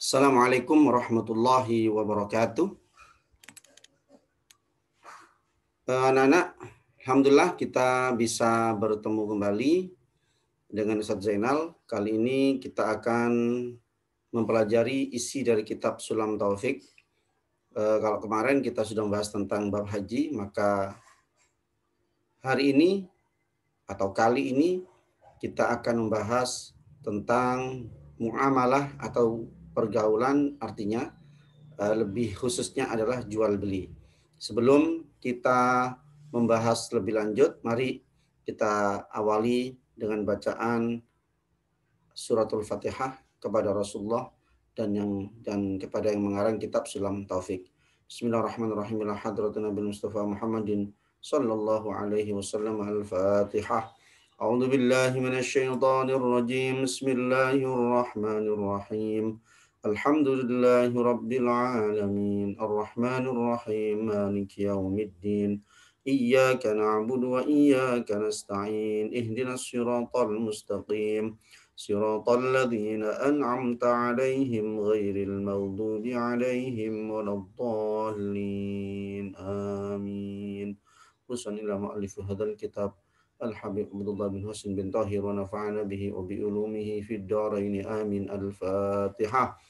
Assalamualaikum warahmatullahi wabarakatuh. Eh, Anak-anak, Alhamdulillah kita bisa bertemu kembali dengan Ustaz Zainal. Kali ini kita akan mempelajari isi dari kitab Sulam Taufik. Eh, kalau kemarin kita sudah membahas tentang bab haji, maka hari ini atau kali ini kita akan membahas tentang muamalah atau pergaulan artinya uh, lebih khususnya adalah jual beli. Sebelum kita membahas lebih lanjut, mari kita awali dengan bacaan suratul Fatihah kepada Rasulullah dan yang dan kepada yang mengarang kitab Sulam Taufik. Bismillahirrahmanirrahim. Hadratun Nabi Mustafa Muhammadin sallallahu alaihi wasallam al-Fatihah. A'udzu billahi minasy syaithanir rajim. Bismillahirrahmanirrahim. الحمد لله رب العالمين الرحمن الرحيم مالك يوم الدين إياك نعبد وإياك نستعين اهدنا الصراط المستقيم صراط الذين أنعمت عليهم غير المغضوب عليهم ولا الضالين آمين وصلى إلى مؤلف هذا الكتاب الحبيب عبد الله بن حسن بن طاهر ونفعنا به وبعلومه في الدارين آمين الفاتحة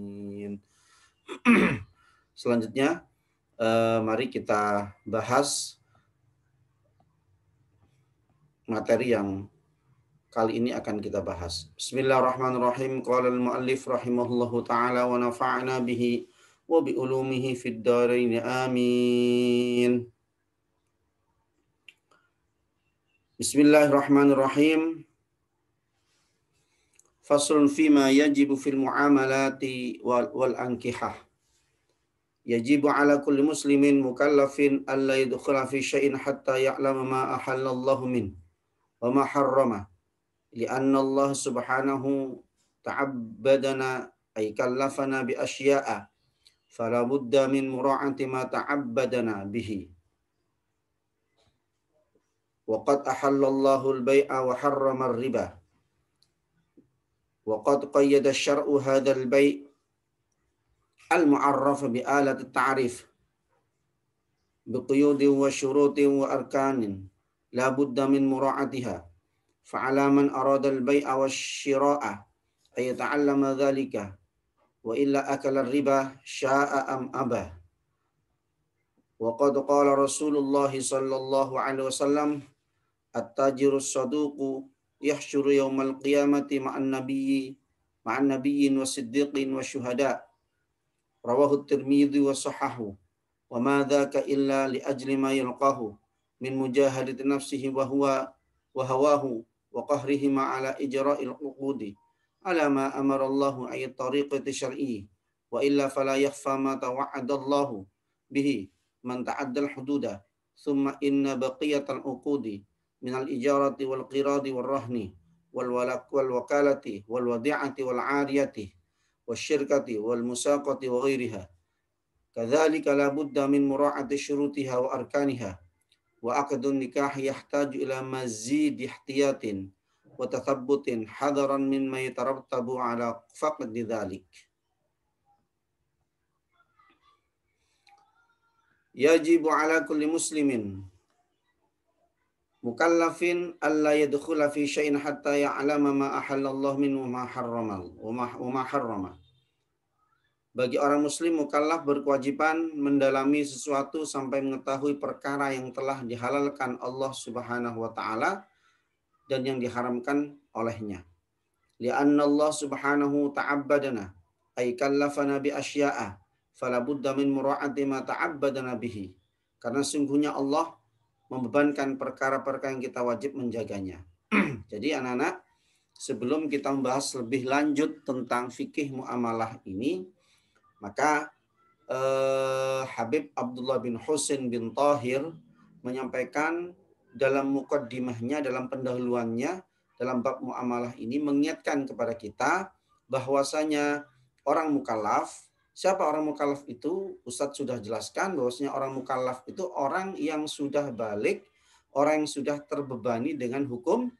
Selanjutnya, eh, mari kita bahas materi yang kali ini akan kita bahas. Bismillahirrahmanirrahim. Qala al-muallif rahimahullahu taala wa nafa'na bihi wa bi ulumihi fid dharain. Amin. Bismillahirrahmanirrahim. فصل فيما يجب في المعاملات والأنكحة يجب على كل مسلم مكلف ألا يدخل في شيء حتى يعلم ما أحل الله منه وما حرمه لأن الله سبحانه تعبدنا أي كلفنا بأشياء فلا بد من مراعاة ما تعبدنا به وقد أحل الله البيع وحرم الربا وقد قيد الشرع هذا البيع المعرف بآلة التعريف بقيود وشروط وأركان لا بد من مراعاتها فعلى من أراد البيع والشراء أن يتعلم ذلك وإلا أكل الربا شاء أم أبى وقد قال رسول الله صلى الله عليه وسلم التاجر الصدوق yahsyuru yaumal qiyamati ma'an nabiyyi ma'an nabiyyin wa siddiqin wa syuhada rawahu tirmidhi wa sahahu wa ma dhaka illa li ajli ma yulqahu min mujahadati nafsihi wa huwa wa hawahu wa qahrihi ma'ala ijra'il uqudi ala ma amara Allahu ay tariqati syar'i wa illa fala yakhfa ma tawa'adallahu bihi man ta'addal hududa thumma inna baqiyatal uqudi من الإجارة والقراض والرهن والوكالة والوديعة والعارية والشركة والمساقة وغيرها كذلك لا بد من مراعاة شروطها وأركانها وعقد النكاح يحتاج إلى مزيد احتياط وتثبت حذرا مما يترتب على فقد ذلك يجب على كل مسلم mukallafin alla yadkhula fi syai'in hatta ya'lama ma ahallallahu min wa ma harrama wa ma harrama. Bagi orang muslim mukallaf berkewajiban mendalami sesuatu sampai mengetahui perkara yang telah dihalalkan Allah Subhanahu wa taala dan yang diharamkan olehnya. Lianna Allah Subhanahu ta'abbadana ay kallafana bi asya'a falabudda min mura'ati ma ta'abbadana bihi. Karena sungguhnya Allah membebankan perkara-perkara yang kita wajib menjaganya. Jadi anak-anak, sebelum kita membahas lebih lanjut tentang fikih muamalah ini, maka eh, Habib Abdullah bin Husin bin Tahir menyampaikan dalam mukaddimahnya, dalam pendahuluannya, dalam bab muamalah ini mengingatkan kepada kita bahwasanya orang mukalaf Siapa orang mukallaf itu? Ustadz sudah jelaskan bahwasanya orang mukallaf itu orang yang sudah balik, orang yang sudah terbebani dengan hukum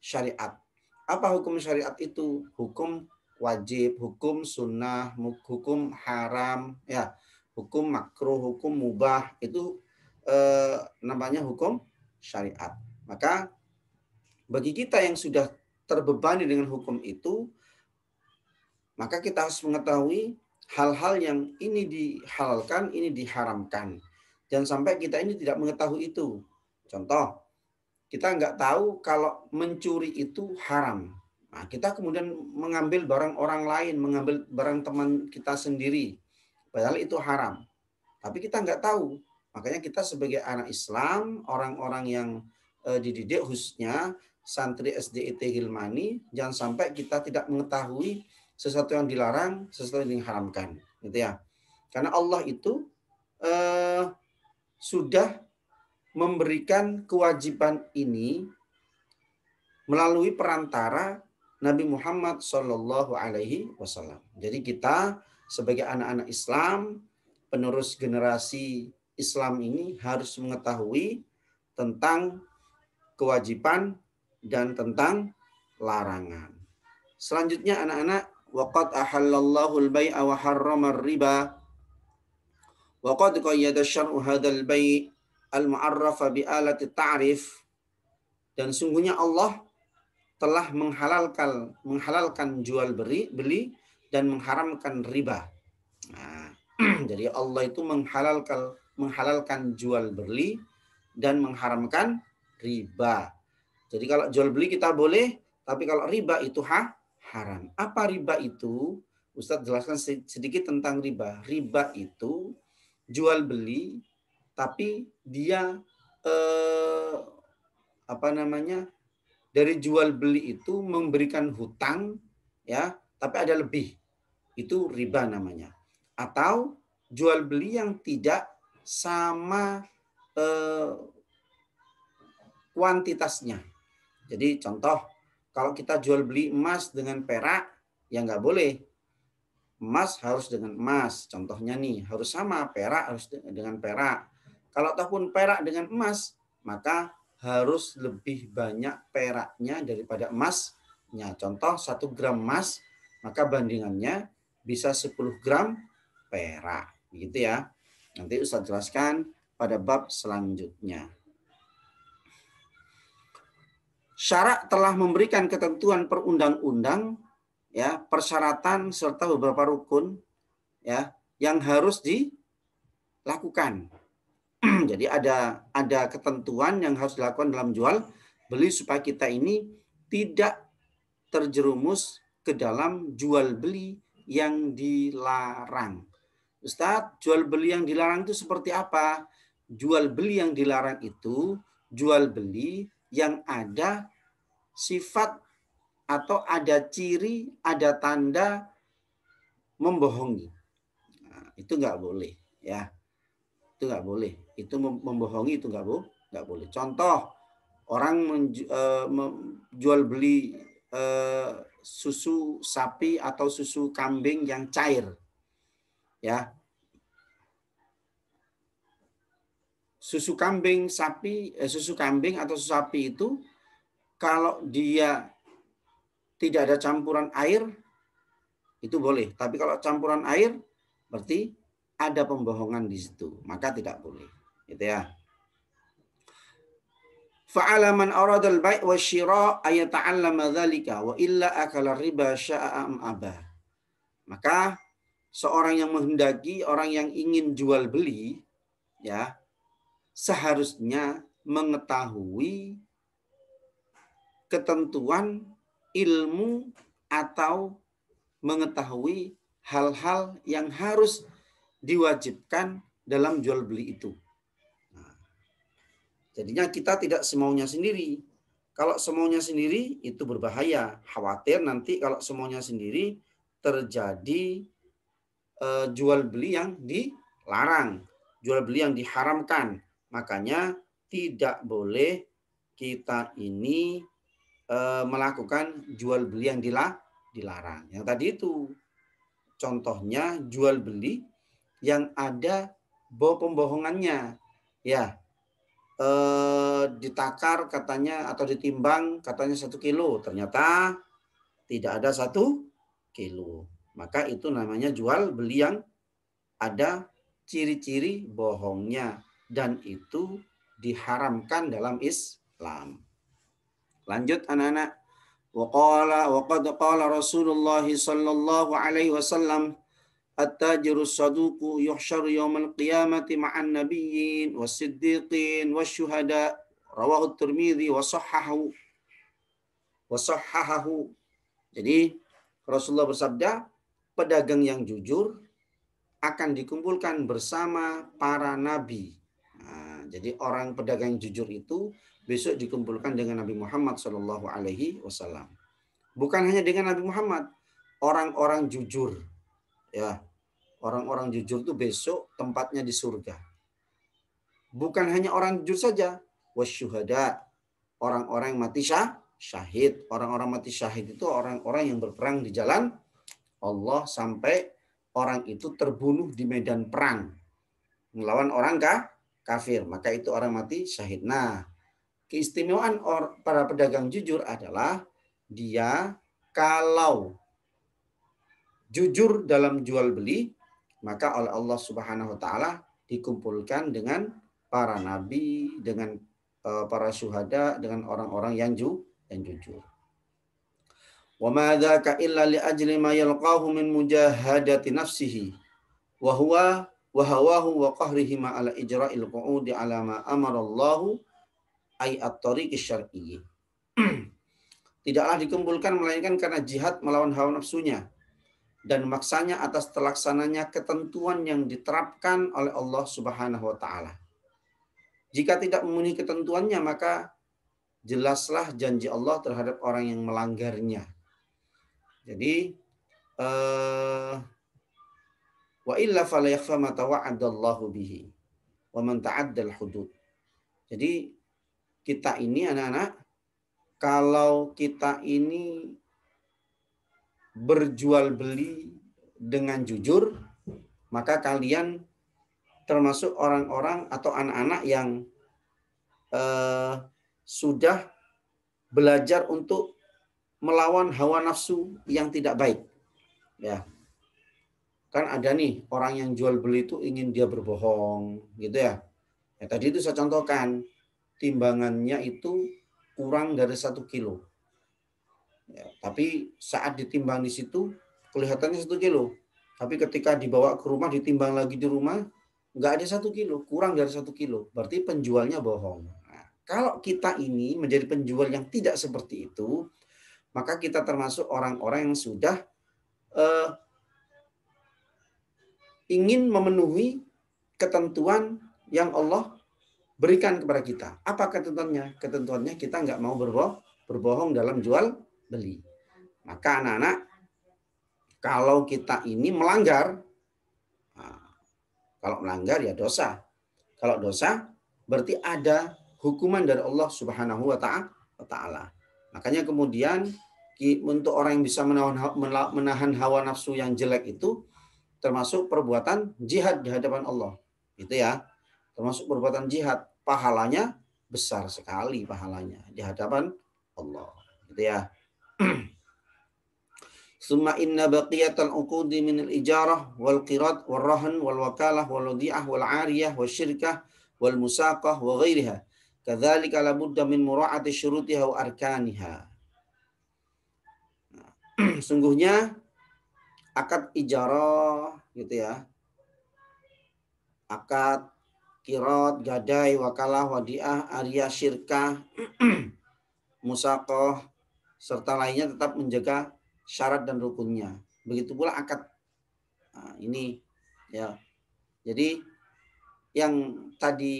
syariat. Apa hukum syariat itu? Hukum wajib, hukum sunnah, hukum haram, ya, hukum makruh, hukum mubah itu eh, namanya hukum syariat. Maka bagi kita yang sudah terbebani dengan hukum itu, maka kita harus mengetahui hal-hal yang ini dihalalkan, ini diharamkan. Jangan sampai kita ini tidak mengetahui itu. Contoh, kita nggak tahu kalau mencuri itu haram. Nah, kita kemudian mengambil barang orang lain, mengambil barang teman kita sendiri. Padahal itu haram. Tapi kita nggak tahu. Makanya kita sebagai anak Islam, orang-orang yang eh, dididik khususnya santri SDIT Hilmani, jangan sampai kita tidak mengetahui sesuatu yang dilarang, sesuatu yang diharamkan, gitu ya. Karena Allah itu eh, sudah memberikan kewajiban ini melalui perantara Nabi Muhammad Shallallahu Alaihi Wasallam. Jadi kita sebagai anak-anak Islam, penerus generasi Islam ini harus mengetahui tentang kewajiban dan tentang larangan. Selanjutnya anak-anak وقد أحل الله البيع وحرم الربا وقد قيد الشرع هذا البيع المعرف بآلة التعريف dan sungguhnya Allah telah menghalalkan menghalalkan jual beli beli dan mengharamkan riba. Nah, jadi Allah itu menghalalkan menghalalkan jual beli dan mengharamkan riba. Jadi kalau jual beli kita boleh, tapi kalau riba itu ha, haram. Apa riba itu? Ustadz jelaskan sedikit tentang riba. Riba itu jual beli tapi dia eh, apa namanya? dari jual beli itu memberikan hutang ya, tapi ada lebih. Itu riba namanya. Atau jual beli yang tidak sama eh, kuantitasnya. Jadi contoh kalau kita jual beli emas dengan perak, ya nggak boleh. Emas harus dengan emas. Contohnya nih, harus sama perak harus dengan perak. Kalau ataupun perak dengan emas, maka harus lebih banyak peraknya daripada emasnya. Contoh satu gram emas, maka bandingannya bisa 10 gram perak. Begitu ya. Nanti Ustaz jelaskan pada bab selanjutnya syarak telah memberikan ketentuan perundang-undang ya persyaratan serta beberapa rukun ya yang harus dilakukan. Jadi ada ada ketentuan yang harus dilakukan dalam jual beli supaya kita ini tidak terjerumus ke dalam jual beli yang dilarang. Ustadz, jual beli yang dilarang itu seperti apa? Jual beli yang dilarang itu jual beli yang ada sifat atau ada ciri, ada tanda membohongi. Nah, itu nggak boleh, ya. Itu nggak boleh. Itu membohongi itu nggak boleh. nggak boleh. Contoh orang menjual e, beli e, susu sapi atau susu kambing yang cair, ya. Susu kambing sapi, e, susu kambing atau susu sapi itu kalau dia tidak ada campuran air, itu boleh. Tapi kalau campuran air, berarti ada pembohongan di situ. Maka tidak boleh. Gitu ya. Fa'ala man arada al-bai' wa syira' ta'allama dzalika wa illa akala riba sya'a am aba. Maka seorang yang menghendaki, orang yang ingin jual beli ya, seharusnya mengetahui ketentuan ilmu atau mengetahui hal-hal yang harus diwajibkan dalam jual beli itu. Nah, jadinya kita tidak semaunya sendiri. Kalau semaunya sendiri itu berbahaya. Khawatir nanti kalau semaunya sendiri terjadi e, jual beli yang dilarang, jual beli yang diharamkan. Makanya tidak boleh kita ini Eh, melakukan jual beli yang dilarang. Yang tadi itu contohnya jual beli yang ada bahwa pembohongannya. Ya, eh, ditakar katanya atau ditimbang katanya satu kilo, ternyata tidak ada satu kilo. Maka itu namanya jual beli yang ada ciri-ciri bohongnya dan itu diharamkan dalam Islam. Lanjut anak-anak. Waqala waqad qala Rasulullah sallallahu alaihi wasallam التاجر الصدوق يحشر يوم القيامة مع rawahu at-Tirmidzi wa الترمذي wa وصححه jadi Rasulullah bersabda pedagang yang jujur akan dikumpulkan bersama para nabi jadi orang pedagang jujur itu besok dikumpulkan dengan Nabi Muhammad Shallallahu Alaihi Wasallam. Bukan hanya dengan Nabi Muhammad, orang-orang jujur, ya orang-orang jujur itu besok tempatnya di surga. Bukan hanya orang jujur saja, wasyuhada, orang-orang yang mati syah, syahid. Orang-orang mati syahid itu orang-orang yang berperang di jalan Allah sampai orang itu terbunuh di medan perang melawan orang kah? kafir, maka itu orang mati syahid. Nah, keistimewaan para pedagang jujur adalah dia kalau jujur dalam jual beli, maka oleh Allah Subhanahu wa taala dikumpulkan dengan para nabi, dengan eh, para syuhada, dengan orang-orang yang ju dan jujur. Wa illa li ajli ma yalqahu min mujahadati nafsihi wa wa hawahu wa qahrihi ma ala ijra'il qu'udi ala ma amarallahu ay at tariq syar'i Tidaklah dikumpulkan melainkan karena jihad melawan hawa nafsunya dan maksanya atas terlaksananya ketentuan yang diterapkan oleh Allah Subhanahu wa taala. Jika tidak memenuhi ketentuannya maka jelaslah janji Allah terhadap orang yang melanggarnya. Jadi eh, Wa illa fala yakhfa ma tawa'adallahu bihi wa man hudud. Jadi kita ini anak-anak kalau kita ini berjual beli dengan jujur, maka kalian termasuk orang-orang atau anak-anak yang eh, sudah belajar untuk melawan hawa nafsu yang tidak baik. Ya, kan ada nih orang yang jual beli itu ingin dia berbohong gitu ya. ya tadi itu saya contohkan timbangannya itu kurang dari satu kilo. Ya, tapi saat ditimbang di situ kelihatannya satu kilo. Tapi ketika dibawa ke rumah ditimbang lagi di rumah nggak ada satu kilo, kurang dari satu kilo. Berarti penjualnya bohong. Nah, kalau kita ini menjadi penjual yang tidak seperti itu, maka kita termasuk orang-orang yang sudah eh, ingin memenuhi ketentuan yang Allah berikan kepada kita. Apa ketentuannya? Ketentuannya kita nggak mau berbohong, berbohong dalam jual beli. Maka anak-anak, kalau kita ini melanggar, nah, kalau melanggar ya dosa. Kalau dosa, berarti ada hukuman dari Allah Subhanahu wa taala. Makanya kemudian untuk orang yang bisa menahan, menahan hawa nafsu yang jelek itu termasuk perbuatan jihad di hadapan Allah. Gitu ya. Termasuk perbuatan jihad, pahalanya besar sekali pahalanya di hadapan Allah. Gitu ya. Summa inna baqiyatal uqudi min al-ijarah wal qirat wal rahn wal wakalah wal wadi'ah wal ariyah wal syirkah wal musaqah wa ghairiha. Kadzalika la budda min mura'ati syurutiha wa arkaniha. Sungguhnya akad ijarah gitu ya. Akad kirot, gadai, wakalah, wadiah, arya, syirkah, musakoh, serta lainnya tetap menjaga syarat dan rukunnya. Begitu pula akad. Nah, ini ya. Jadi yang tadi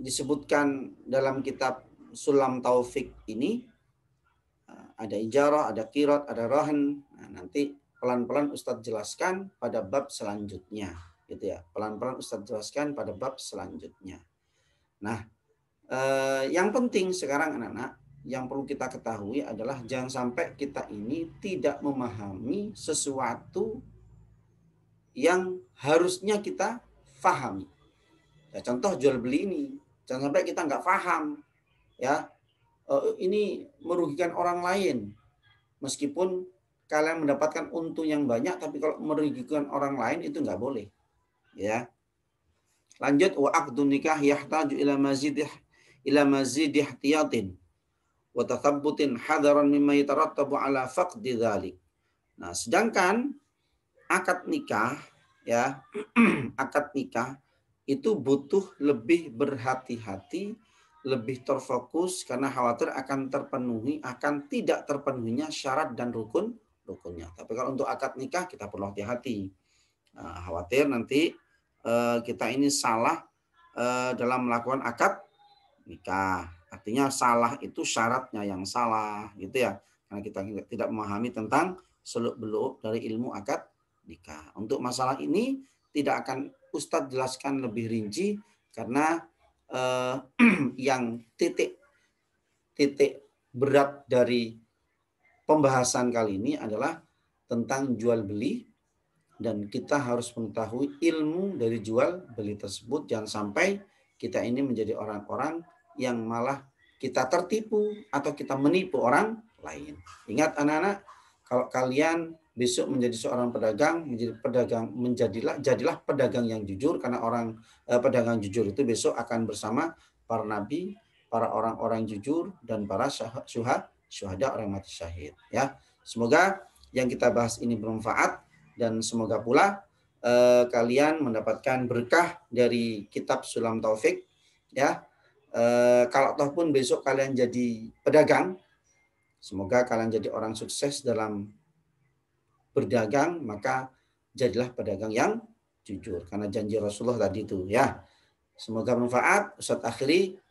disebutkan dalam kitab Sulam Taufik ini ada ijarah, ada kirot, ada rohan. Nah, nanti pelan-pelan Ustadz jelaskan pada bab selanjutnya gitu ya pelan-pelan Ustadz jelaskan pada bab selanjutnya nah eh, yang penting sekarang anak-anak yang perlu kita ketahui adalah jangan sampai kita ini tidak memahami sesuatu yang harusnya kita fahami ya, contoh jual beli ini jangan sampai kita nggak paham ya eh, ini merugikan orang lain meskipun kalian mendapatkan untung yang banyak tapi kalau merugikan orang lain itu nggak boleh ya lanjut wa nikah yahtaju ila mazidih ila mazid ihtiyatin wa tathabbutin hadaran mimma yatarattabu ala faqdi nah sedangkan akad nikah ya akad nikah itu butuh lebih berhati-hati lebih terfokus karena khawatir akan terpenuhi akan tidak terpenuhinya syarat dan rukun rukunnya. Tapi kalau untuk akad nikah kita perlu hati-hati. Nah, khawatir nanti eh, kita ini salah eh, dalam melakukan akad nikah. Artinya salah itu syaratnya yang salah gitu ya. Karena kita tidak memahami tentang seluk-beluk dari ilmu akad nikah. Untuk masalah ini tidak akan Ustadz jelaskan lebih rinci karena eh, yang titik titik berat dari pembahasan kali ini adalah tentang jual beli dan kita harus mengetahui ilmu dari jual beli tersebut jangan sampai kita ini menjadi orang-orang yang malah kita tertipu atau kita menipu orang lain. Ingat anak-anak, kalau kalian besok menjadi seorang pedagang, menjadi pedagang menjadilah jadilah pedagang yang jujur karena orang eh, pedagang jujur itu besok akan bersama para nabi, para orang-orang jujur dan para syuhad syuhada orang mati syahid ya semoga yang kita bahas ini bermanfaat dan semoga pula uh, kalian mendapatkan berkah dari kitab sulam taufik ya uh, kalau toh pun besok kalian jadi pedagang semoga kalian jadi orang sukses dalam berdagang maka jadilah pedagang yang jujur karena janji Rasulullah tadi itu ya semoga bermanfaat Ustadz akhiri